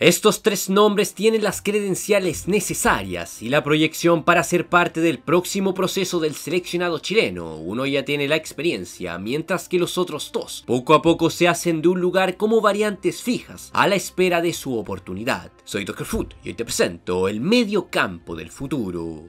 Estos tres nombres tienen las credenciales necesarias y la proyección para ser parte del próximo proceso del seleccionado chileno. Uno ya tiene la experiencia, mientras que los otros dos poco a poco se hacen de un lugar como variantes fijas a la espera de su oportunidad. Soy Dr. Food y hoy te presento el medio campo del futuro.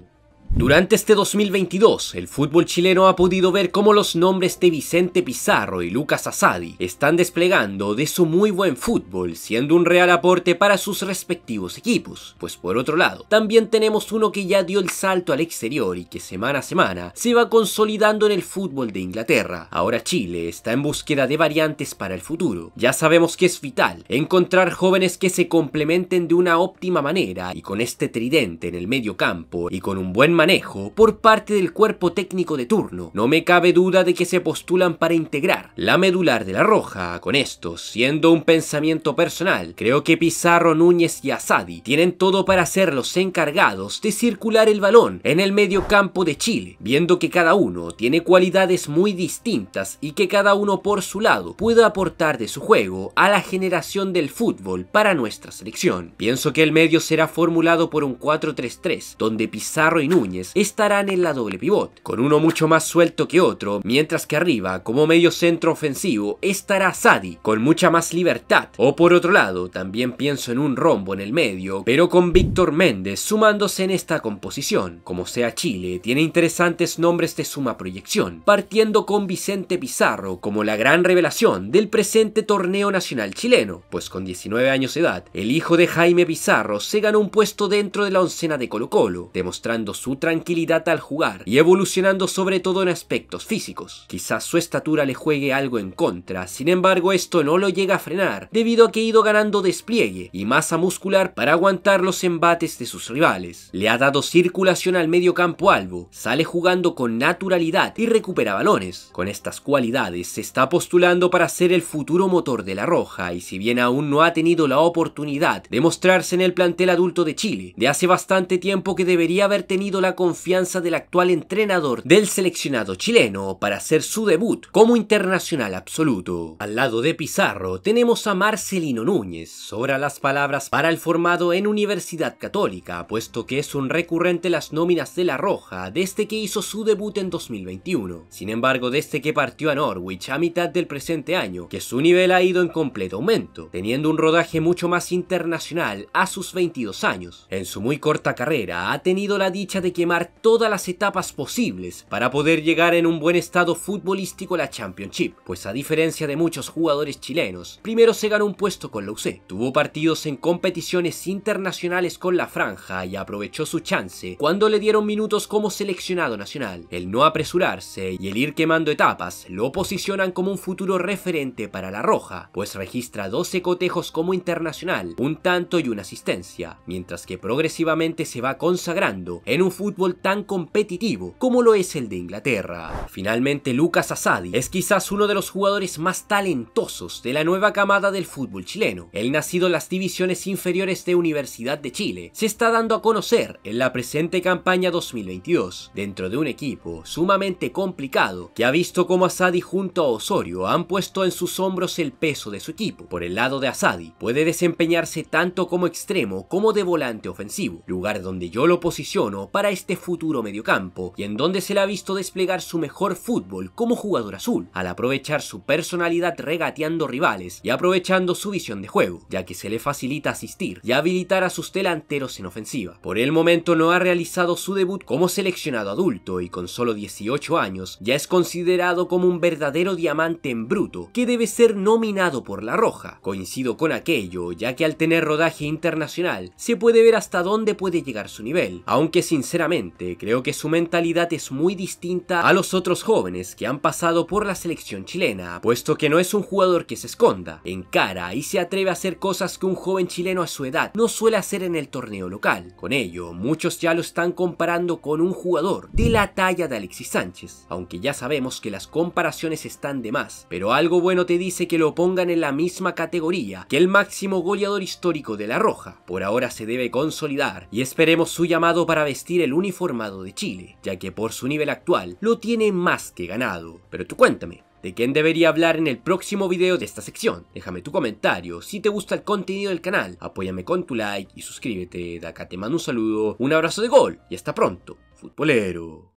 Durante este 2022, el fútbol chileno ha podido ver cómo los nombres de Vicente Pizarro y Lucas Asadi están desplegando de su muy buen fútbol, siendo un real aporte para sus respectivos equipos. Pues por otro lado, también tenemos uno que ya dio el salto al exterior y que semana a semana se va consolidando en el fútbol de Inglaterra. Ahora Chile está en búsqueda de variantes para el futuro. Ya sabemos que es vital encontrar jóvenes que se complementen de una óptima manera y con este tridente en el medio campo y con un buen manejo por parte del cuerpo técnico de turno, no me cabe duda de que se postulan para integrar la medular de la roja con estos, siendo un pensamiento personal. Creo que Pizarro, Núñez y Asadi tienen todo para ser los encargados de circular el balón en el medio campo de Chile, viendo que cada uno tiene cualidades muy distintas y que cada uno por su lado puede aportar de su juego a la generación del fútbol para nuestra selección. Pienso que el medio será formulado por un 4-3-3, donde Pizarro y Núñez estarán en la doble pivot, con uno mucho más suelto que otro, mientras que arriba, como medio centro ofensivo, estará Sadi, con mucha más libertad. O por otro lado, también pienso en un rombo en el medio, pero con Víctor Méndez sumándose en esta composición. Como sea Chile, tiene interesantes nombres de suma proyección, partiendo con Vicente Pizarro como la gran revelación del presente torneo nacional chileno, pues con 19 años de edad, el hijo de Jaime Pizarro se ganó un puesto dentro de la oncena de Colo Colo, demostrando su tranquilidad al jugar y evolucionando sobre todo en aspectos físicos. Quizás su estatura le juegue algo en contra, sin embargo esto no lo llega a frenar, debido a que ha ido ganando despliegue y masa muscular para aguantar los embates de sus rivales. Le ha dado circulación al medio campo albo, sale jugando con naturalidad y recupera balones. Con estas cualidades se está postulando para ser el futuro motor de la Roja y si bien aún no ha tenido la oportunidad de mostrarse en el plantel adulto de Chile, de hace bastante tiempo que debería haber tenido la confianza del actual entrenador del seleccionado chileno para hacer su debut como internacional absoluto. Al lado de Pizarro tenemos a Marcelino Núñez, sobra las palabras para el formado en Universidad Católica, puesto que es un recurrente las nóminas de La Roja desde que hizo su debut en 2021. Sin embargo, desde que partió a Norwich a mitad del presente año, que su nivel ha ido en completo aumento, teniendo un rodaje mucho más internacional a sus 22 años. En su muy corta carrera ha tenido la dicha de que quemar todas las etapas posibles para poder llegar en un buen estado futbolístico a la Championship, pues a diferencia de muchos jugadores chilenos, primero se ganó un puesto con la UC, tuvo partidos en competiciones internacionales con la franja y aprovechó su chance cuando le dieron minutos como seleccionado nacional. El no apresurarse y el ir quemando etapas lo posicionan como un futuro referente para la Roja, pues registra 12 cotejos como internacional, un tanto y una asistencia, mientras que progresivamente se va consagrando en un fútbol tan competitivo como lo es el de Inglaterra. Finalmente Lucas Asadi es quizás uno de los jugadores más talentosos de la nueva camada del fútbol chileno. Él nacido en las divisiones inferiores de Universidad de Chile se está dando a conocer en la presente campaña 2022 dentro de un equipo sumamente complicado que ha visto como Asadi junto a Osorio han puesto en sus hombros el peso de su equipo. Por el lado de Asadi puede desempeñarse tanto como extremo como de volante ofensivo, lugar donde yo lo posiciono para este futuro mediocampo y en donde se le ha visto desplegar su mejor fútbol como jugador azul, al aprovechar su personalidad regateando rivales y aprovechando su visión de juego, ya que se le facilita asistir y habilitar a sus delanteros en ofensiva. Por el momento no ha realizado su debut como seleccionado adulto y con solo 18 años ya es considerado como un verdadero diamante en bruto que debe ser nominado por La Roja. Coincido con aquello, ya que al tener rodaje internacional se puede ver hasta dónde puede llegar su nivel, aunque sin ser Sinceramente, creo que su mentalidad es muy distinta a los otros jóvenes que han pasado por la selección chilena, puesto que no es un jugador que se esconda, encara y se atreve a hacer cosas que un joven chileno a su edad no suele hacer en el torneo local. Con ello, muchos ya lo están comparando con un jugador de la talla de Alexis Sánchez, aunque ya sabemos que las comparaciones están de más, pero algo bueno te dice que lo pongan en la misma categoría que el máximo goleador histórico de La Roja. Por ahora se debe consolidar y esperemos su llamado para vestir el uniformado de Chile, ya que por su nivel actual lo tiene más que ganado. Pero tú cuéntame, ¿De quién debería hablar en el próximo video de esta sección? Déjame tu comentario, si te gusta el contenido del canal, apóyame con tu like y suscríbete, de acá te mando un saludo, un abrazo de gol y hasta pronto, futbolero.